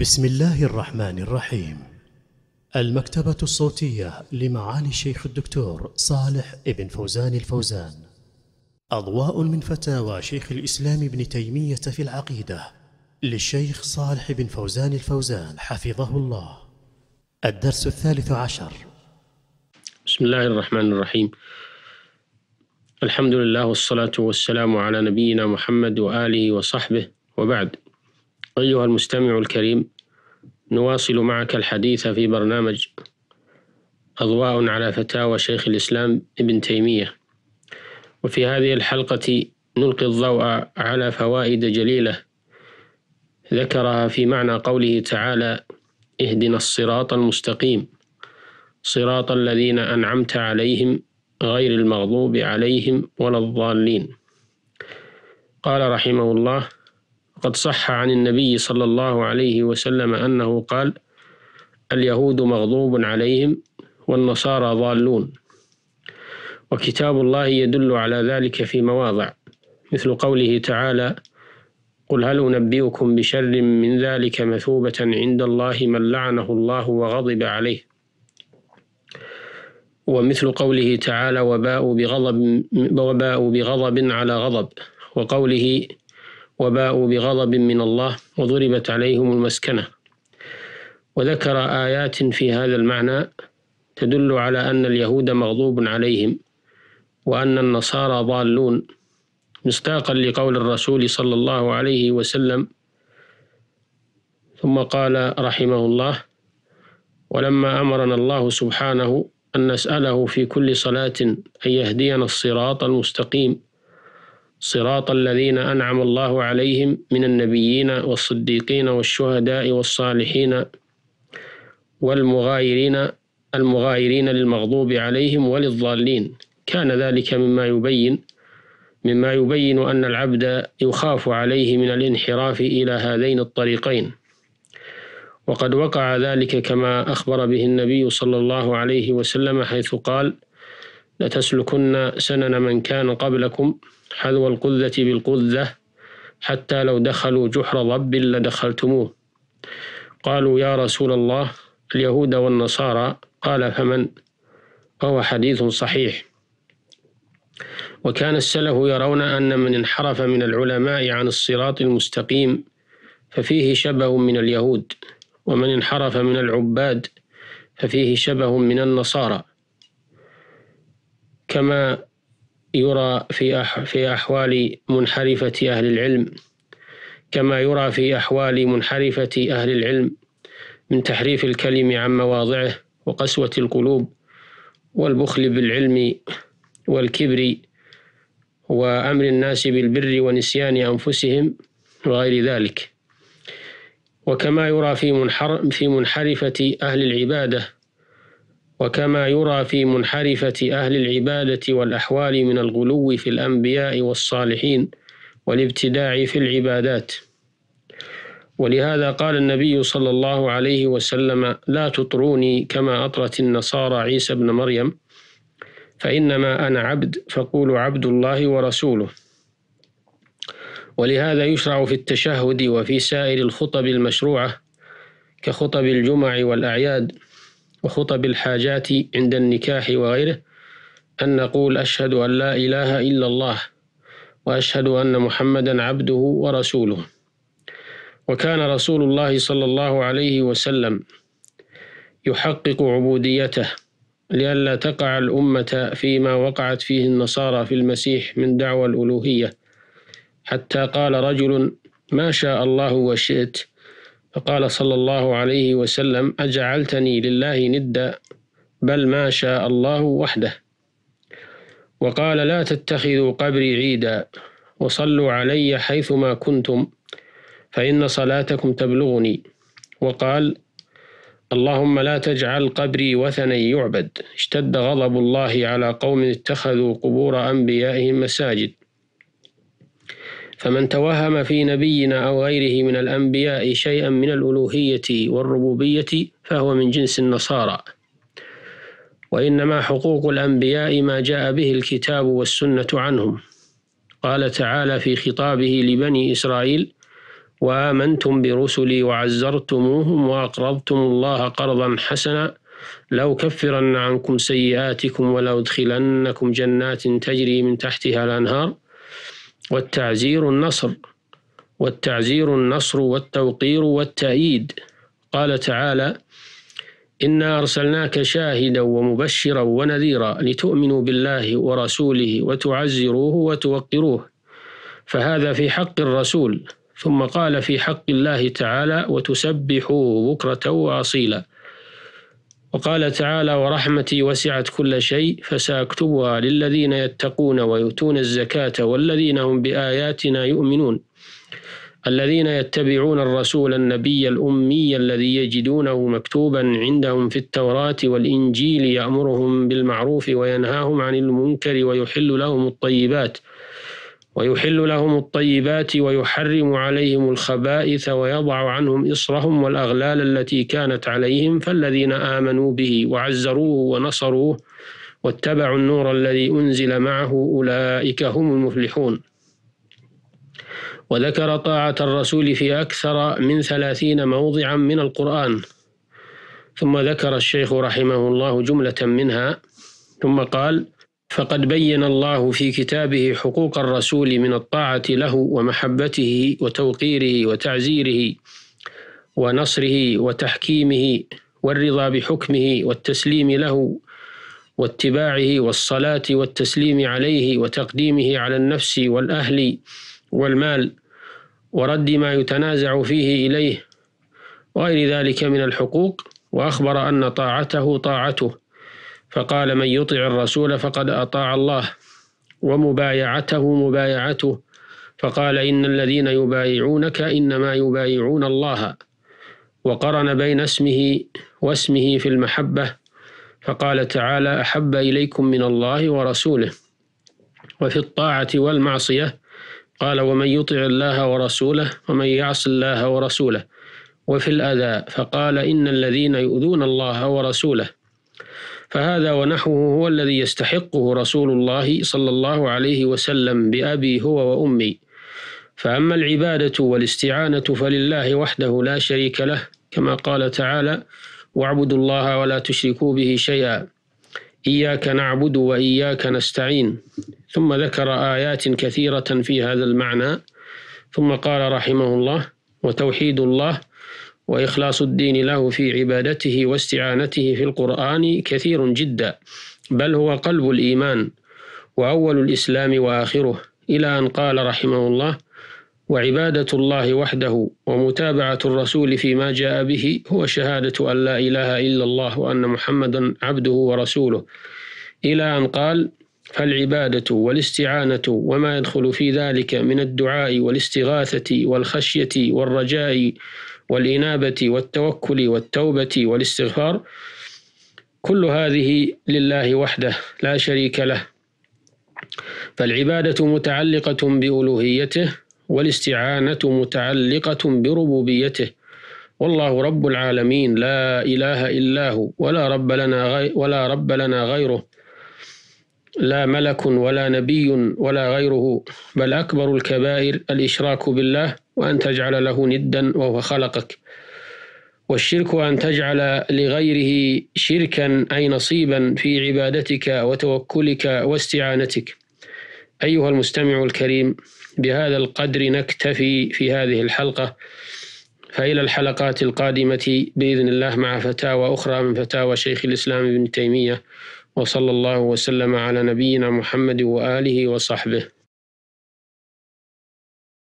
بسم الله الرحمن الرحيم المكتبة الصوتية لمعالي الشيخ الدكتور صالح ابن فوزان الفوزان أضواء من فتاوى شيخ الإسلام ابن تيمية في العقيدة للشيخ صالح بن فوزان الفوزان حفظه الله الدرس الثالث عشر بسم الله الرحمن الرحيم الحمد لله والصلاة والسلام على نبينا محمد وآله وصحبه وبعد أيها المستمع الكريم نواصل معك الحديث في برنامج أضواء على فتاوى شيخ الإسلام ابن تيمية وفي هذه الحلقة نلقي الضوء على فوائد جليلة ذكرها في معنى قوله تعالى اهدنا الصراط المستقيم صراط الذين أنعمت عليهم غير المغضوب عليهم ولا الضالين قال رحمه الله قد صح عن النبي صلى الله عليه وسلم أنه قال اليهود مغضوب عليهم والنصارى ضالون وكتاب الله يدل على ذلك في مواضع مثل قوله تعالى قل هل أنبئكم بشر من ذلك مثوبة عند الله من لعنه الله وغضب عليه ومثل قوله تعالى وباء بغضب, وباء بغضب على غضب وقوله وباءوا بغضب من الله وضربت عليهم المسكنة وذكر آيات في هذا المعنى تدل على أن اليهود مغضوب عليهم وأن النصارى ضالون مصداقا لقول الرسول صلى الله عليه وسلم ثم قال رحمه الله ولما أمرنا الله سبحانه أن نسأله في كل صلاة أن يهدينا الصراط المستقيم صراط الذين أنعم الله عليهم من النبيين والصديقين والشهداء والصالحين والمغايرين المغايرين للمغضوب عليهم وللضالين كان ذلك مما يبين مما يبين أن العبد يخاف عليه من الانحراف إلى هذين الطريقين وقد وقع ذلك كما أخبر به النبي صلى الله عليه وسلم حيث قال لتسلكن سنن من كان قبلكم حذو القذة بالقذة حتى لو دخلوا جحر ضب لدخلتموه قالوا يا رسول الله اليهود والنصارى قال فمن وهو حديث صحيح وكان السلف يرون أن من انحرف من العلماء عن الصراط المستقيم ففيه شبه من اليهود ومن انحرف من العباد ففيه شبه من النصارى كما يرى في أح في أحوال منحرفة أهل العلم كما يرى في أحوال منحرفة أهل العلم من تحريف الكلم عن مواضعه وقسوة القلوب والبخل بالعلم والكبر وأمر الناس بالبر ونسيان أنفسهم وغير ذلك وكما يرى في, منحر في منحرفة أهل العبادة وكما يرى في منحرفة أهل العبادة والأحوال من الغلو في الأنبياء والصالحين والابتداع في العبادات ولهذا قال النبي صلى الله عليه وسلم لا تطروني كما أطرت النصارى عيسى بن مريم فإنما أنا عبد فقولوا عبد الله ورسوله ولهذا يشرع في التشهد وفي سائر الخطب المشروعة كخطب الجمع والأعياد وخطب الحاجات عند النكاح وغيره أن نقول أشهد أن لا إله إلا الله وأشهد أن محمدا عبده ورسوله وكان رسول الله صلى الله عليه وسلم يحقق عبوديته لئلا تقع الأمة فيما وقعت فيه النصارى في المسيح من دعوى الألوهية حتى قال رجل ما شاء الله وشئت فقال صلى الله عليه وسلم أجعلتني لله ندا بل ما شاء الله وحده وقال لا تتخذوا قبري عيدا وصلوا علي حيثما كنتم فإن صلاتكم تبلغني وقال اللهم لا تجعل قبري وثنا يعبد اشتد غضب الله على قوم اتخذوا قبور أنبيائهم مساجد فمن توهم في نبينا أو غيره من الأنبياء شيئا من الألوهية والربوبية فهو من جنس النصارى وإنما حقوق الأنبياء ما جاء به الكتاب والسنة عنهم قال تعالى في خطابه لبني إسرائيل وآمنتم برسلي وعزرتموهم وأقرضتم الله قرضا حسنا لأكفرن عنكم سيئاتكم ولأدخلنكم جنات تجري من تحتها الأنهار والتعزير النصر والتعزير النصر والتوقير والتأييد قال تعالى إنا أرسلناك شاهدا ومبشرا ونذيرا لتؤمنوا بالله ورسوله وتعزروه وتوقروه فهذا في حق الرسول ثم قال في حق الله تعالى وتسبحوه بكرة وأصيلا وقال تعالى ورحمتي وسعت كل شيء فساكتبها للذين يتقون ويؤتون الزكاة والذين هم بآياتنا يؤمنون الذين يتبعون الرسول النبي الأمي الذي يجدونه مكتوبا عندهم في التوراة والإنجيل يأمرهم بالمعروف وينهاهم عن المنكر ويحل لهم الطيبات ۖ ويحل لهم الطيبات ويحرم عليهم الخبائث ويضع عنهم إصرهم والأغلال التي كانت عليهم فالذين آمنوا به وعزروه ونصروه واتبعوا النور الذي أنزل معه أولئك هم المفلحون وذكر طاعة الرسول في أكثر من ثلاثين موضعا من القرآن ثم ذكر الشيخ رحمه الله جملة منها ثم قال فقد بين الله في كتابه حقوق الرسول من الطاعة له ومحبته وتوقيره وتعزيره ونصره وتحكيمه والرضا بحكمه والتسليم له واتباعه والصلاة والتسليم عليه وتقديمه على النفس والأهل والمال ورد ما يتنازع فيه إليه وغير ذلك من الحقوق وأخبر أن طاعته طاعته فقال من يطع الرسول فقد أطاع الله ومبايعته مبايعته فقال إن الذين يبايعونك إنما يبايعون الله وقرن بين اسمه واسمه في المحبة فقال تعالى أحب إليكم من الله ورسوله وفي الطاعة والمعصية قال ومن يطع الله ورسوله ومن يعص الله ورسوله وفي الأذى فقال إن الذين يؤذون الله ورسوله فهذا ونحوه هو الذي يستحقه رسول الله صلى الله عليه وسلم بأبي هو وأمي فأما العبادة والاستعانة فلله وحده لا شريك له كما قال تعالى واعبدوا الله ولا تشركوا به شيئا إياك نعبد وإياك نستعين ثم ذكر آيات كثيرة في هذا المعنى ثم قال رحمه الله وتوحيد الله وإخلاص الدين له في عبادته واستعانته في القرآن كثير جدا بل هو قلب الإيمان وأول الإسلام وآخره إلى أن قال رحمه الله وعبادة الله وحده ومتابعة الرسول فيما جاء به هو شهادة أن لا إله إلا الله وأن محمدا عبده ورسوله إلى أن قال فالعبادة والاستعانة وما يدخل في ذلك من الدعاء والاستغاثة والخشية والرجاء والإنابة والتوكل والتوبة والاستغفار كل هذه لله وحده لا شريك له فالعبادة متعلقة بألوهيته والاستعانة متعلقة بربوبيته والله رب العالمين لا إله إلا هو ولا رب لنا غير ولا رب لنا غيره لا ملك ولا نبي ولا غيره بل أكبر الكبائر الإشراك بالله وأن تجعل له ندا وهو خلقك والشرك أن تجعل لغيره شركا أي نصيبا في عبادتك وتوكلك واستعانتك أيها المستمع الكريم بهذا القدر نكتفي في هذه الحلقة فإلى الحلقات القادمة بإذن الله مع فتاوى أخرى من فتاوى شيخ الإسلام ابن تيمية وصلى الله وسلم على نبينا محمد وآله وصحبه